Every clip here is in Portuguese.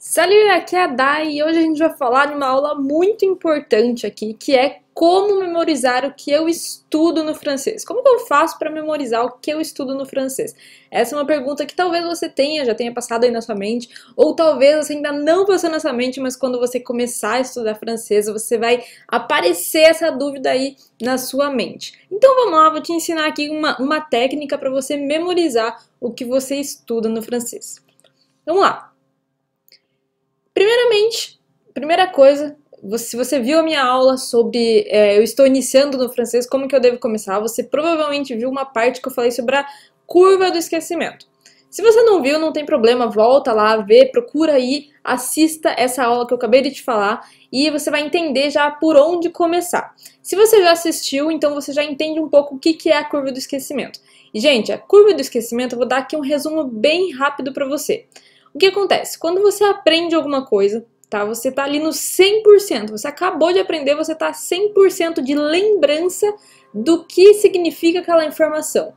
Salut, aqui é a Dai e hoje a gente vai falar de uma aula muito importante aqui, que é como memorizar o que eu estudo no francês. Como que eu faço para memorizar o que eu estudo no francês? Essa é uma pergunta que talvez você tenha, já tenha passado aí na sua mente, ou talvez você ainda não passou na sua mente, mas quando você começar a estudar francês, você vai aparecer essa dúvida aí na sua mente. Então vamos lá, vou te ensinar aqui uma, uma técnica para você memorizar o que você estuda no francês. Vamos lá! Primeiramente, primeira coisa, se você viu a minha aula sobre é, eu estou iniciando no francês, como que eu devo começar, você provavelmente viu uma parte que eu falei sobre a curva do esquecimento. Se você não viu, não tem problema, volta lá, vê, procura aí, assista essa aula que eu acabei de te falar e você vai entender já por onde começar. Se você já assistiu, então você já entende um pouco o que, que é a curva do esquecimento. E, gente, a curva do esquecimento, eu vou dar aqui um resumo bem rápido para você. O que acontece? Quando você aprende alguma coisa, tá? Você tá ali no 100%, você acabou de aprender, você tá 100% de lembrança do que significa aquela informação.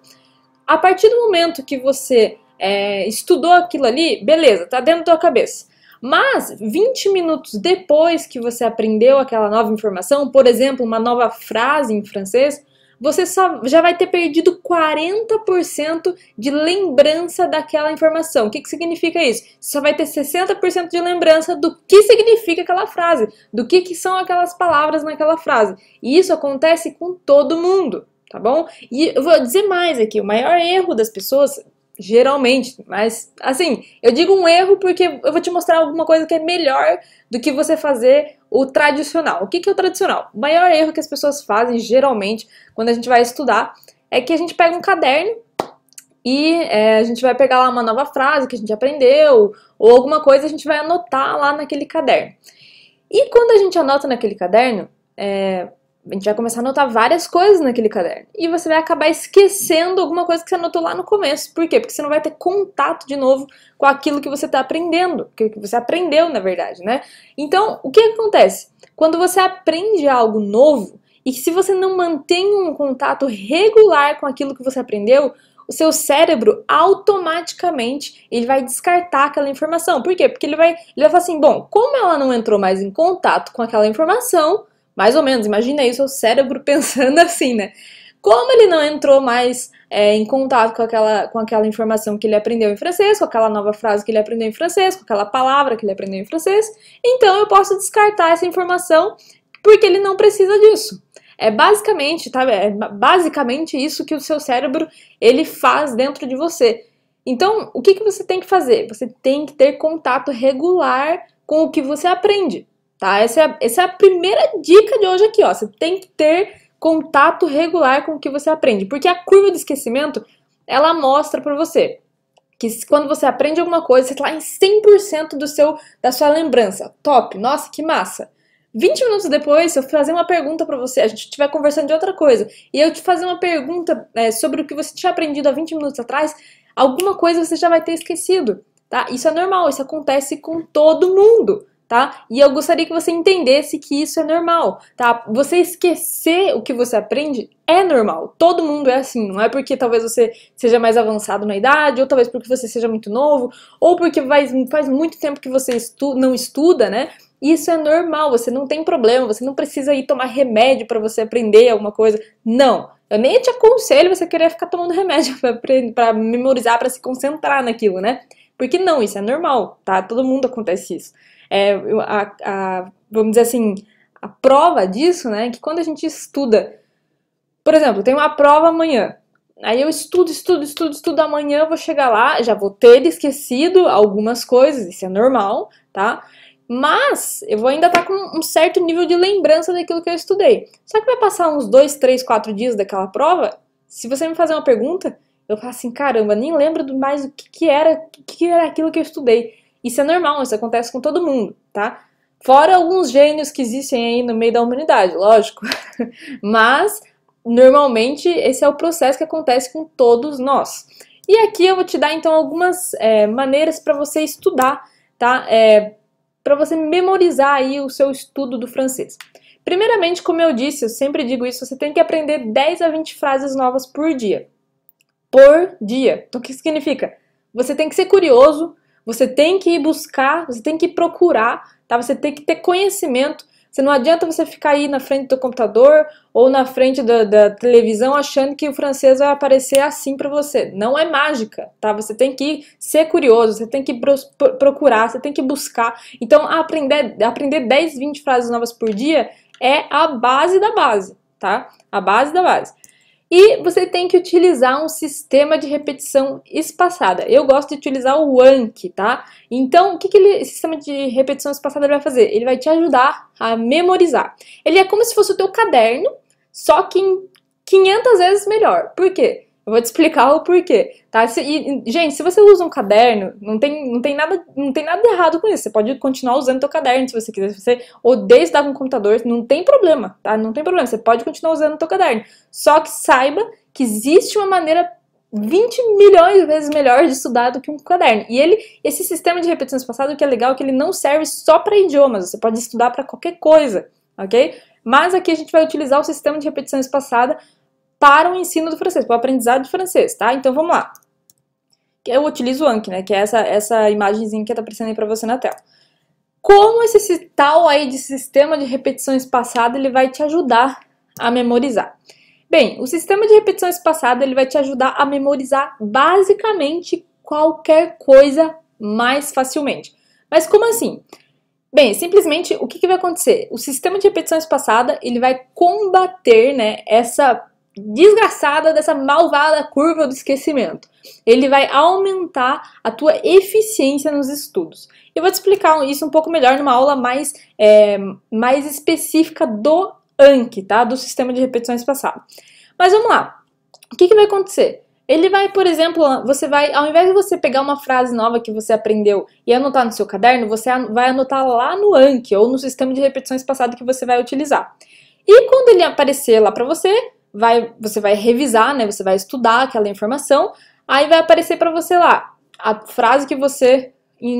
A partir do momento que você é, estudou aquilo ali, beleza, tá dentro da tua cabeça. Mas 20 minutos depois que você aprendeu aquela nova informação, por exemplo, uma nova frase em francês, você só já vai ter perdido 40% de lembrança daquela informação. O que, que significa isso? Você só vai ter 60% de lembrança do que significa aquela frase, do que, que são aquelas palavras naquela frase. E isso acontece com todo mundo, tá bom? E eu vou dizer mais aqui: o maior erro das pessoas Geralmente, mas assim, eu digo um erro porque eu vou te mostrar alguma coisa que é melhor do que você fazer o tradicional. O que, que é o tradicional? O maior erro que as pessoas fazem geralmente quando a gente vai estudar é que a gente pega um caderno e é, a gente vai pegar lá uma nova frase que a gente aprendeu ou alguma coisa a gente vai anotar lá naquele caderno. E quando a gente anota naquele caderno, é, a gente vai começar a anotar várias coisas naquele caderno. E você vai acabar esquecendo alguma coisa que você anotou lá no começo. Por quê? Porque você não vai ter contato de novo com aquilo que você está aprendendo, que você aprendeu, na verdade, né? Então, o que, acontece? Quando você aprende algo novo, e se você não mantém um contato regular com aquilo que você aprendeu, o seu cérebro automaticamente ele vai descartar aquela informação. Por quê? Porque ele vai, ele vai falar assim, bom, como ela não entrou mais em contato com aquela informação, mais ou menos, imagina aí o seu cérebro pensando assim, né? Como ele não entrou mais é, em contato com aquela, com aquela informação que ele aprendeu em francês, com aquela nova frase que ele aprendeu em francês, com aquela palavra que ele aprendeu em francês, então eu posso descartar essa informação porque ele não precisa disso. É basicamente, tá? É basicamente isso que o seu cérebro ele faz dentro de você. Então, o que, que você tem que fazer? Você tem que ter contato regular com o que você aprende tá? Essa é, a, essa é a primeira dica de hoje aqui, ó. Você tem que ter contato regular com o que você aprende, porque a curva do esquecimento, ela mostra para você que quando você aprende alguma coisa, você está em 100% do seu, da sua lembrança. Top, nossa, que massa. 20 minutos depois, se eu fazer uma pergunta para você, a gente estiver conversando de outra coisa, e eu te fazer uma pergunta é, sobre o que você tinha aprendido há 20 minutos atrás, alguma coisa você já vai ter esquecido, tá? Isso é normal, isso acontece com todo mundo tá? E eu gostaria que você entendesse que isso é normal, tá? Você esquecer o que você aprende é normal. Todo mundo é assim, não é porque talvez você seja mais avançado na idade, ou talvez porque você seja muito novo, ou porque faz, faz muito tempo que você estu não estuda, né? Isso é normal, você não tem problema, você não precisa ir tomar remédio para você aprender alguma coisa. Não. Eu nem te aconselho você querer ficar tomando remédio para memorizar, para se concentrar naquilo, né? Porque não, isso é normal, tá? Todo mundo acontece isso. É, a, a, vamos dizer assim, a prova disso, né, é que quando a gente estuda, por exemplo, tem uma prova amanhã, aí eu estudo, estudo, estudo, estudo, amanhã vou chegar lá, já vou ter esquecido algumas coisas, isso é normal, tá? Mas eu vou ainda estar tá com um certo nível de lembrança daquilo que eu estudei. Só que vai passar uns dois, três, quatro dias daquela prova, se você me fazer uma pergunta, eu falo assim, caramba, nem lembro mais o que, que era, que, que era aquilo que eu estudei. Isso é normal, isso acontece com todo mundo, tá? Fora alguns gênios que existem aí no meio da humanidade, lógico. Mas normalmente esse é o processo que acontece com todos nós. E aqui eu vou te dar então algumas é, maneiras para você estudar, tá? É, para você memorizar aí o seu estudo do francês. Primeiramente, como eu disse, eu sempre digo isso, você tem que aprender 10 a 20 frases novas por dia. Por dia. Então, o que significa? Você tem que ser curioso, você tem que ir buscar, você tem que procurar, tá? Você tem que ter conhecimento. Você não adianta você ficar aí na frente do computador ou na frente da, da televisão achando que o francês vai aparecer assim para você. Não é mágica, tá? Você tem que ser curioso, você tem que procurar, você tem que buscar. Então, aprender, aprender 10, 20 frases novas por dia é a base da base, tá? A base da base. E você tem que utilizar um sistema de repetição espaçada. Eu gosto de utilizar o Anki, tá? Então, o que, que ele, esse sistema de repetição espaçada vai fazer? Ele vai te ajudar a memorizar. Ele é como se fosse o teu caderno, só que 500 vezes melhor. Por quê? Eu vou te explicar o porquê, tá? E, gente, se você usa um caderno, não tem, não, tem nada, não tem nada de errado com isso. Você pode continuar usando o seu caderno se você quiser. Se você odeia estudar com o computador, não tem problema, tá? Não tem problema, você pode continuar usando o seu caderno. Só que saiba que existe uma maneira 20 milhões de vezes melhor de estudar do que um caderno. E ele, esse sistema de repetições passadas, o que é legal é que ele não serve só para idiomas, você pode estudar para qualquer coisa, ok? Mas aqui a gente vai utilizar o sistema de repetições passadas para o ensino do francês, para o aprendizado do francês, tá? Então vamos lá. Eu utilizo o Anki, né? Que é essa, essa imagenzinha que tá aparecendo aí para você na tela. Como esse, esse tal aí de sistema de repetições passada ele vai te ajudar a memorizar? Bem, o sistema de repetições passada ele vai te ajudar a memorizar basicamente qualquer coisa mais facilmente. Mas como assim? Bem, simplesmente o que, que vai acontecer? O sistema de repetições passada ele vai combater né, essa desgraçada dessa malvada curva do esquecimento. Ele vai aumentar a tua eficiência nos estudos. Eu vou te explicar isso um pouco melhor numa aula mais, é, mais específica do ANC, tá? Do sistema de repetições passado. Mas vamos lá. O que, que vai acontecer? Ele vai, por exemplo, você vai, ao invés de você pegar uma frase nova que você aprendeu e anotar no seu caderno, você vai anotar lá no ANC ou no sistema de repetições passado que você vai utilizar. E quando ele aparecer lá para você, vai, você vai revisar, né? Você vai estudar aquela informação, aí vai aparecer para você lá a frase que você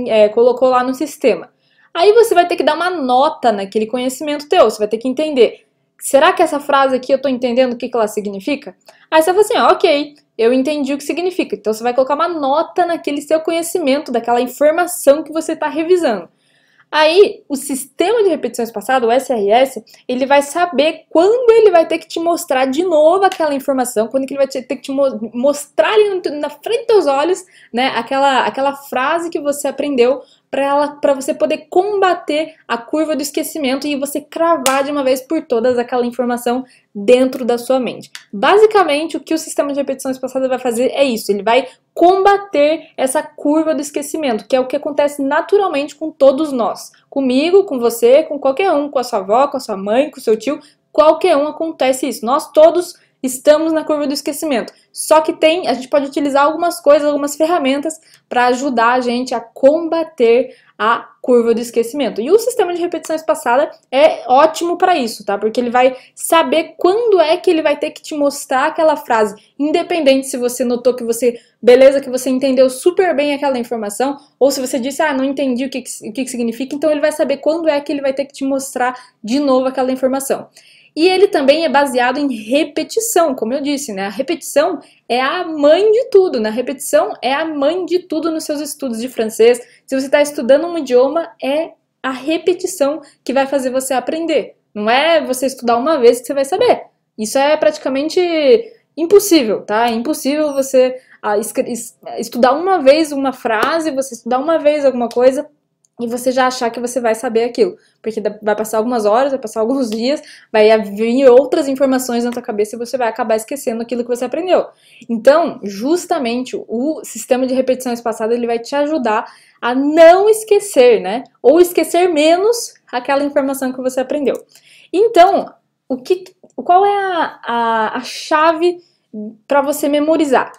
é, colocou lá no sistema. Aí você vai ter que dar uma nota naquele conhecimento teu, você vai ter que entender. Será que essa frase aqui eu estou entendendo o que, que ela significa? Aí você vai assim, ah, ok, eu entendi o que significa. Então você vai colocar uma nota naquele seu conhecimento, daquela informação que você está revisando. Aí, o sistema de repetições passadas o SRS, ele vai saber quando ele vai ter que te mostrar de novo aquela informação, quando ele vai ter que te mostrar ali na frente dos olhos, né, aquela, aquela frase que você aprendeu para você poder combater a curva do esquecimento e você cravar de uma vez por todas aquela informação dentro da sua mente. Basicamente, o que o sistema de repetições passadas vai fazer é isso, ele vai combater essa curva do esquecimento, que é o que acontece naturalmente com todos nós. Comigo, com você, com qualquer um, com a sua avó, com a sua mãe, com o seu tio, qualquer um acontece isso. Nós todos estamos na curva do esquecimento. Só que tem, a gente pode utilizar algumas coisas, algumas ferramentas para ajudar a gente a combater a curva do esquecimento. E o sistema de repetição espaçada é ótimo para isso, tá? Porque ele vai saber quando é que ele vai ter que te mostrar aquela frase, independente se você notou que você, beleza, que você entendeu super bem aquela informação, ou se você disse, ah, não entendi o que, o que significa, então ele vai saber quando é que ele vai ter que te mostrar de novo aquela informação. E ele também é baseado em repetição, como eu disse, né? A repetição é a mãe de tudo, né? A repetição é a mãe de tudo nos seus estudos de francês. Se você está estudando um idioma, é a repetição que vai fazer você aprender. Não é você estudar uma vez que você vai saber. Isso é praticamente impossível, tá? É impossível você ah, estudar uma vez uma frase, você estudar uma vez alguma coisa e você já achar que você vai saber aquilo, porque vai passar algumas horas, vai passar alguns dias, vai vir outras informações na sua cabeça e você vai acabar esquecendo aquilo que você aprendeu. Então, justamente o sistema de repetição espaçada, ele vai te ajudar a não esquecer, né? Ou esquecer menos aquela informação que você aprendeu. Então, o que qual é a, a, a chave para você memorizar?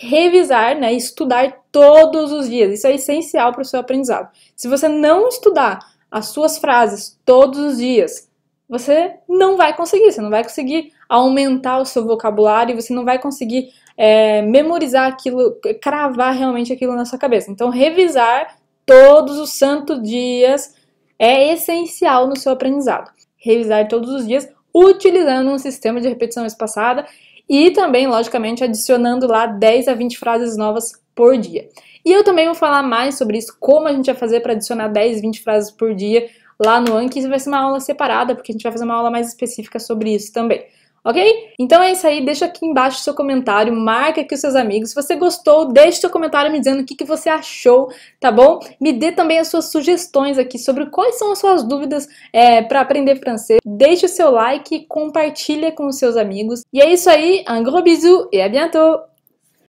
revisar, né, estudar todos os dias. Isso é essencial para o seu aprendizado. Se você não estudar as suas frases todos os dias, você não vai conseguir, você não vai conseguir aumentar o seu vocabulário, você não vai conseguir é, memorizar aquilo, cravar realmente aquilo na sua cabeça. Então, revisar todos os santos dias é essencial no seu aprendizado. Revisar todos os dias utilizando um sistema de repetição espaçada e também, logicamente, adicionando lá 10 a 20 frases novas por dia. E eu também vou falar mais sobre isso, como a gente vai fazer para adicionar 10, 20 frases por dia lá no Anki. Isso vai ser uma aula separada, porque a gente vai fazer uma aula mais específica sobre isso também ok? Então é isso aí, deixa aqui embaixo seu comentário, marca aqui os seus amigos. Se você gostou, deixa seu comentário me dizendo o que, que você achou, tá bom? Me dê também as suas sugestões aqui sobre quais são as suas dúvidas é, para aprender francês. Deixe o seu like, compartilha com os seus amigos. E é isso aí, un gros bisou e à bientôt!